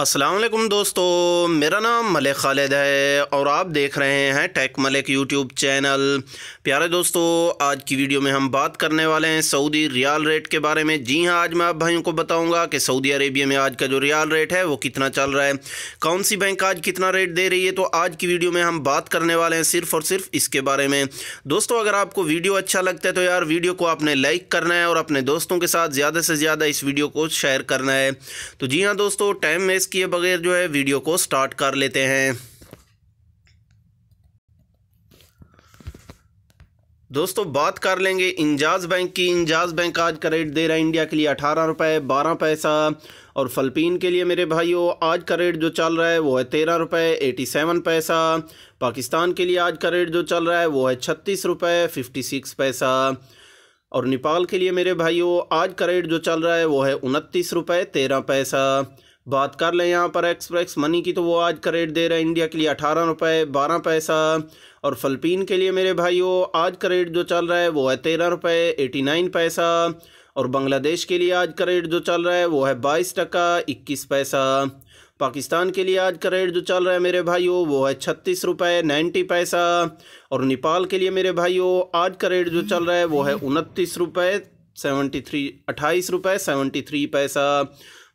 असलकम दोस्तों मेरा नाम मलिक खालिद है और आप देख रहे हैं टेक मलिक यूट्यूब चैनल प्यारे दोस्तों आज की वीडियो में हम बात करने वाले हैं सऊदी रियाल रेट के बारे में जी हां आज मैं आप भाइयों को बताऊंगा कि सऊदी अरेबिया में आज का जो रियाल रेट है वो कितना चल रहा है कौन सी बैंक आज कितना रेट दे रही है तो आज की वीडियो में हम बात करने वाले हैं सिर्फ और सिर्फ इसके बारे में दोस्तों अगर आपको वीडियो अच्छा लगता है तो यार वीडियो को आपने लाइक करना है और अपने दोस्तों के साथ ज़्यादा से ज़्यादा इस वीडियो को शेयर करना है तो जी हाँ दोस्तों टाइम में प्रेस किए बगैर जो है वीडियो को स्टार्ट कर लेते हैं दोस्तों बात कर लेंगे इंजाज बैंक की इंजाज बैंक आज का रेट दे रहा है इंडिया के लिए अठारह रुपये बारह पैसा और फ़लपीन के लिए मेरे भाइयों आज का रेट जो चल रहा है वो है तेरह रुपये एटी सेवन पैसा पाकिस्तान के लिए आज का रेट जो चल रहा है वो है छत्तीस रुपये फिफ्टी सिक्स पैसा और नेपाल के लिए मेरे भाइयों आज का रेट जो चल रहा है वो है उनतीस रुपये तेरह पैसा बात कर लें यहाँ पर एक्सप्रेस मनी की तो वो आज का रेट दे रहा है इंडिया के लिए अठारह रुपये बारह पैसा और फलपीन के लिए मेरे भाइयों आज का रेट जो चल रहा है वो है तेरह रुपये एटी नाइन पैसा और बांग्लादेश के लिए आज का रेट जो चल रहा है वो है बाईस टका इक्कीस पैसा पाकिस्तान के लिए आज का रेट जो चल रहा है मेरे भाइयों वो है छत्तीस रुपये नाइन्टी पैसा और नेपाल के लिए मेरे भाइयों आज का रेट जो चल रहा है वो है उनतीस रुपये सेवेंटी थ्री अट्ठाईस रुपये सेवेंटी थ्री पैसा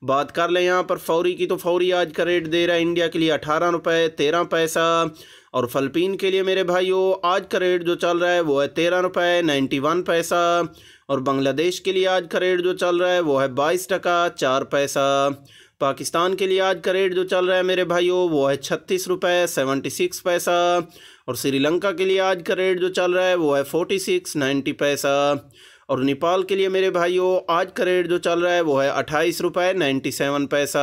बात कर लें यहाँ पर फौरी की तो फौरी आज का रेट दे रहा है इंडिया के लिए अठारह रुपये तेरह पैसा और फ़लपीन के लिए मेरे भाइयों आज का रेट जो चल रहा है वो है तेरह रुपये नाइन्टी वन पैसा और बांग्लादेश के लिए आज का रेट जो चल रहा है वो है बाईस टका चार पैसा पाकिस्तान के लिए आज का रेट जो चल रहा है मेरे भाइयों वो है छत्तीस रुपये सेवेंटी सिक्स पैसा और श्रीलंका के लिए आज का रेट जो चल रहा है वो है फोर्टी सिक्स नाइन्टी पैसा और नेपाल के लिए मेरे भाइयों आज का रेट जो चल रहा है वो है अट्ठाईस रुपये नाइन्टी सेवन पैसा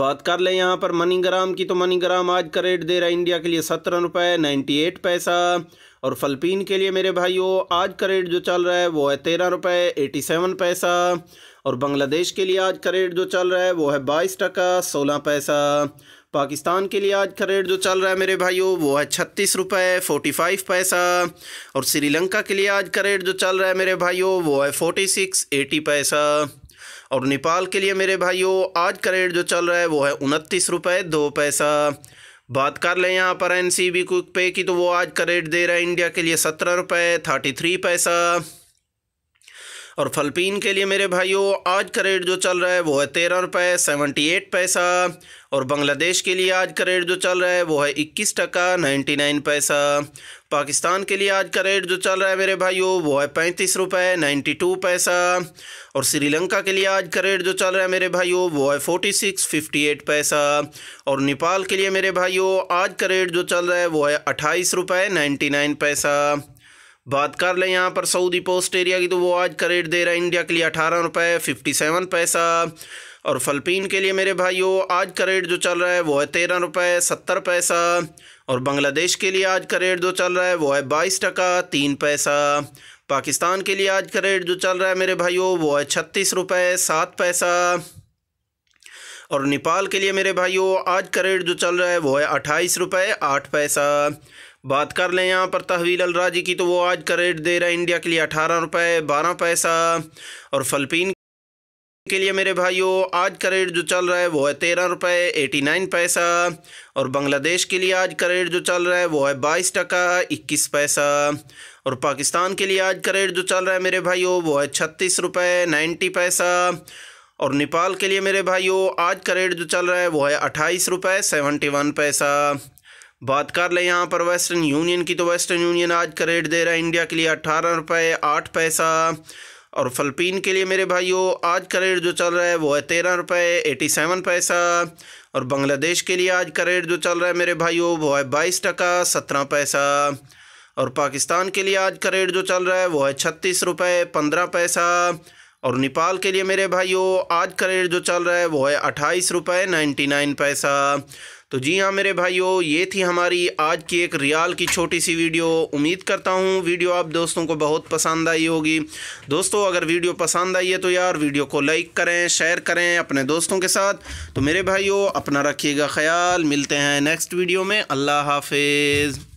बात कर लें यहाँ पर मनीग्राम की तो मनीग्राम आज का रेट दे रहा है इंडिया के लिए सत्रह रुपये नाइन्टी एट पैसा और फलपीन के लिए मेरे भाइयों आज का रेट जो चल रहा है वो है तेरह रुपये एटी सेवन पैसा और बांग्लादेश के लिए आज का रेट जो चल रहा है वो है बाईस टका सोलह पैसा पाकिस्तान के लिए आज का रेट जो चल रहा है मेरे भाइयों वो है छत्तीस रुपये फोर्टी फाइव पैसा और श्रीलंका के लिए आज का रेट जो चल रहा है मेरे भाइयों वो है फोर्टी सिक्स एटी पैसा और नेपाल के लिए मेरे भाइयों आज का रेट जो चल रहा है वो है उनतीस रुपये दो पैसा बात कर लें यहाँ पर एन सी बी क्विक पे की तो वो आज का रेट दे रहा है इंडिया के लिए सत्रह रुपये थर्टी थ्री पैसा और फलपीन के लिए मेरे भाइयों आज का रेट जो चल रहा है वो है तेरह रुपये सेवेंटी एट पैसा और बांग्लादेश के लिए आज का रेट जो चल रहा है वो है इक्कीस टका नाइन्टी नाइन पैसा पाकिस्तान के लिए आज का रेट जो चल रहा है मेरे भाइयों वो है पैंतीस रुपये नाइन्टी टू पैसा और श्रीलंका के लिए आज का रेट जो चल रहा है मेरे भाइयों वो है फोर्टी सिक्स फिफ्टी एट पैसा और नेपाल के लिए मेरे भाइयों आज का रेट जो चल रहा है वो है अट्ठाईस रुपये नाइन्टी नाइन पैसा बात कर लें यहाँ पर सऊदी पोस्ट एरिया की तो वो आज का रेट दे रहा है इंडिया के लिए अठारह रुपये फिफ्टी सेवन पैसा और फ़लपीन के लिए मेरे भाइयों आज का रेट जो चल रहा है वो है तेरह रुपये सत्तर पैसा और बांग्लादेश के लिए आज का रेट जो चल रहा है वो है बाईस टका तीन पैसा पाकिस्तान के लिए आज का रेट जो चल रहा है मेरे भाइयों वो है छत्तीस रुपये सात पैसा और नेपाल के लिए मेरे भाइयों आज का रेट जो चल रहा है वो है अट्ठाईस रुपये आठ पैसा बात कर लें यहाँ पर तहवील अलराजी की तो वो आज का रेट दे रहा है इंडिया के लिए अठारह रुपये बारह पैसा और फलपीन के लिए मेरे भाइयों आज का रेट जो चल रहा है वो है तेरह रुपये एटी नाइन पैसा और बांग्लादेश के लिए आज का रेट जो चल रहा है वो है बाईस टका इक्कीस पैसा और पाकिस्तान के लिए आज का रेट जो चल रहा है मेरे भाइयों वो है छत्तीस रुपये नाइन्टी पैसा और नेपाल के लिए मेरे भाइयों आज का रेट जो चल रहा है वो है अट्ठाईस रुपये सेवेंटी वन पैसा बात कर ले यहाँ पर वेस्टर्न यूनियन की तो वेस्टर्न यूनियन आज का रेट दे रहा है इंडिया के लिए अट्ठारह रुपये आठ पैसा और फलपीन के लिए मेरे भाइयों आज का रेट जो चल रहा है वो है तेरह रुपये एटी सेवन पैसा और बांग्लादेश के लिए आज का रेट जो चल रहा है मेरे भाइयों वो है बाईस टका सत्रह पैसा और पाकिस्तान के लिए आज का रेट जो चल रहा है वो है छत्तीस रुपये पंद्रह पैसा और नेपाल के लिए मेरे भाइयों आज का रेट जो चल रहा है वो है अट्ठाईस रुपये नाइन्टी नाइन पैसा तो जी हाँ मेरे भाइयों ये थी हमारी आज की एक रियाल की छोटी सी वीडियो उम्मीद करता हूँ वीडियो आप दोस्तों को बहुत पसंद आई होगी दोस्तों अगर वीडियो पसंद आई है तो यार वीडियो को लाइक करें शेयर करें अपने दोस्तों के साथ तो मेरे भाइयों अपना रखिएगा ख्याल मिलते हैं नेक्स्ट वीडियो में अल्लाह हाफिज़